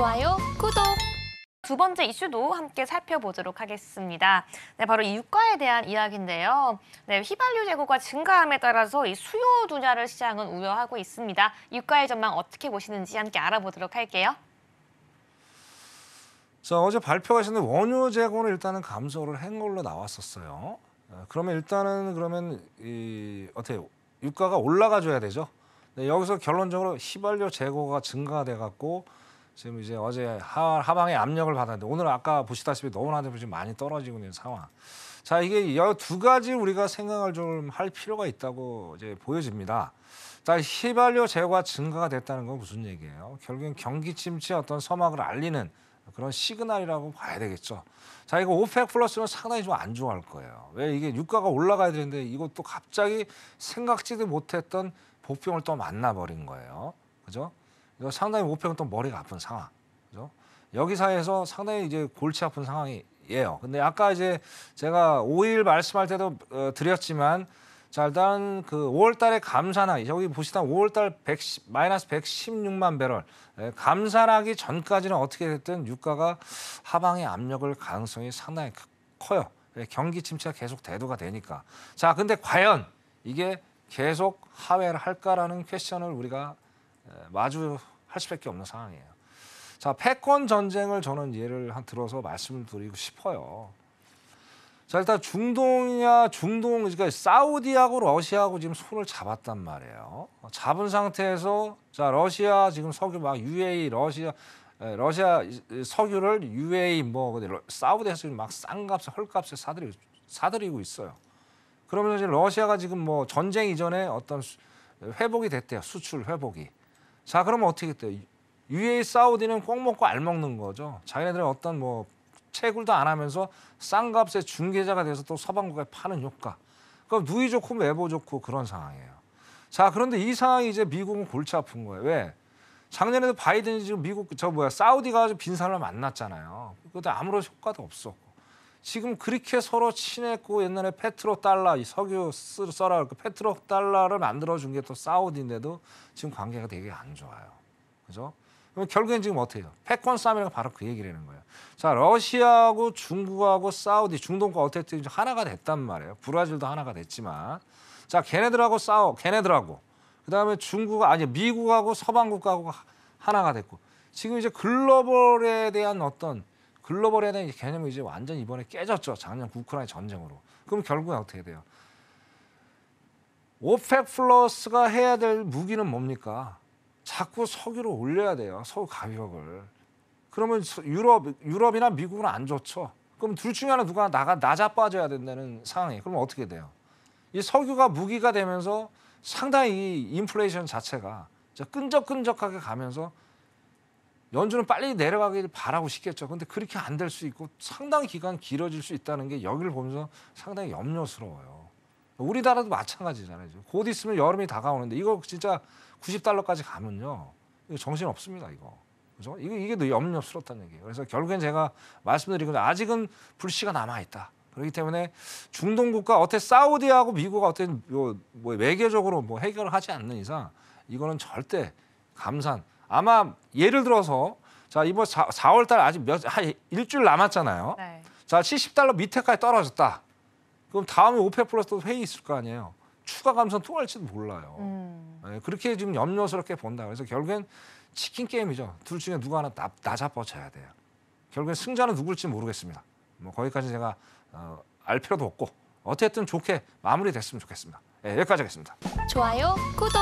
좋아요, 구독! 두 번째 이슈도 함께 살펴보도록 하겠습니다. 네, 바로 이 유가에 대한 이야기인데요. 네, 휘발유 재고가 증가함에 따라서 이 수요 분야를 시장은 우려하고 있습니다. 유가의 전망 어떻게 보시는지 함께 알아보도록 할게요. 자, 어제 발표하시는 원유 재고는 일단은 감소를 한 걸로 나왔었어요. 어, 그러면 일단은 그러면 이 어떻게 유가가 올라가 줘야 되죠. 네, 여기서 결론적으로 휘발유 재고가 증가돼 갖고 지금 이제 어제 하, 방의 압력을 받았는데 오늘 아까 보시다시피 너무나 지금 많이 떨어지고 있는 상황. 자 이게 두 가지 우리가 생각을 좀 할 필요가 있다고 이제 보여집니다. 자 휘발유 재고가 증가가 됐다는 건 무슨 얘기예요? 결국엔 경기 침체 어떤 서막을 알리는 그런 시그널이라고 봐야 되겠죠. 자 이거 오펙 플러스는 상당히 좀 안 좋아할 거예요. 왜 이게 유가가 올라가야 되는데 이것도 갑자기 생각지도 못했던 복병을 또 만나버린 거예요. 그죠? 이거 상당히 우패은또 머리가 아픈 상황. 그죠? 여기사에서 상당히 이제 골치 아픈 상황이에요. 근데 아까 이제 제가 5일 말씀할 때도 어, 드렸지만 자 일단 그 5월달에 감산하기 여기 보시다 5월달 110, 마이너스 116만 배럴 예, 감산하기 전까지는 어떻게 됐든 유가가 하방의 압력을 가능성이 상당히 커요. 예, 경기 침체가 계속 대두가 되니까. 자 근데 과연 이게 계속 하회를 할까라는 퀘션을 우리가 예, 마주할 수밖에 없는 상황이에요. 자, 패권 전쟁을 저는 예를 한 들어서 말씀을 드리고 싶어요. 자, 일단 중동이야, 중동, 그러니까 사우디하고 러시아하고 지금 손을 잡았단 말이에요. 잡은 상태에서 자, 러시아 지금 석유 막 UAE, 러시아 예, 러시아 석유를 UAE 뭐 사우디에서 막 싼값에 헐값에 사들이고, 사들이고 있어요. 그러면서 러시아가 지금 뭐 전쟁 이전에 어떤 회복이 됐대요. 수출 회복이. 자, 그러면 어떻게 돼요? UAE 사우디는 꼭 먹고 알 먹는 거죠. 자기네들은 어떤 뭐 채굴도 안 하면서 싼 값에 중개자가 돼서 또 서방국에 파는 효과. 그럼 누이 좋고 매보 좋고 그런 상황이에요. 자, 그런데 이 상황이 이제 미국은 골치 아픈 거예요. 왜? 작년에도 바이든이 지금 미국 저 뭐야 사우디 가서 빈 사람을 만났잖아요. 그때 아무런 효과도 없었고. 지금 그렇게 서로 친했고 옛날에 페트로 달러 이 석유 써라 그 페트로 달러를 만들어 준 게 또 사우디인데도 지금 관계가 되게 안 좋아요. 그죠? 그럼 결국엔 지금 어떻게 해요? 패권 싸움이라 바로 그 얘기라는 거예요. 자, 러시아하고 중국하고 사우디, 중동과 어쨌든 하나가 됐단 말이에요. 브라질도 하나가 됐지만. 자, 걔네들하고 싸워. 걔네들하고. 그다음에 중국 아니 미국하고 서방 국가하고 하나가 됐고. 지금 이제 글로벌에 대한 어떤 글로벌에 대한 개념이 이제 완전히 이번에 깨졌죠. 작년 우크라이나 전쟁으로. 그럼 결국에 어떻게 돼요? 오펙 플러스가 해야 될 무기는 뭡니까? 자꾸 석유를 올려야 돼요. 석유 가격을. 그러면 유럽, 유럽이나 미국은 안 좋죠. 그럼 둘 중에 하나 누가 나가 낮아빠져야 된다는 상황이에요. 그럼 어떻게 돼요? 이 석유가 무기가 되면서 상당히 인플레이션 자체가 끈적끈적하게 가면서 연준은 빨리 내려가기를 바라고 싶겠죠 근데 그렇게 안 될 수 있고 상당 기간 길어질 수 있다는 게 여기를 보면서 상당히 염려스러워요. 우리나라도 마찬가지잖아요. 곧 있으면 여름이 다가오는데 이거 진짜 90달러까지 가면요. 이거 정신 없습니다, 이거. 그죠? 이게 이게 더 염려스럽다는 얘기예요. 그래서 결국엔 제가 말씀드리고 아직은 불씨가 남아 있다. 그렇기 때문에 중동 국가 어떻게 사우디하고 미국 어떻게 뭐, 뭐 외교적으로 뭐 해결을 하지 않는 이상 이거는 절대 감산 아마 예를 들어서 자 이번 4, 4월 달 아직 몇한 일주일 남았잖아요. 네. 자 70달러 밑에까지 떨어졌다. 그럼 다음에 오페 플러스 도 회의 있을 거 아니에요. 추가 감산 또 할지도 몰라요. 음. 네, 그렇게 지금 염려스럽게 본다. 그래서 결국엔 치킨 게임이죠. 둘 중에 누가 하나 나, 나잡아쳐야 돼요. 결국엔 승자는 누굴지 모르겠습니다. 뭐 거기까지 제가 어, 알 필요도 없고 어쨌든 좋게 마무리됐으면 좋겠습니다. 네, 여기까지 하겠습니다. 좋아요, 구독.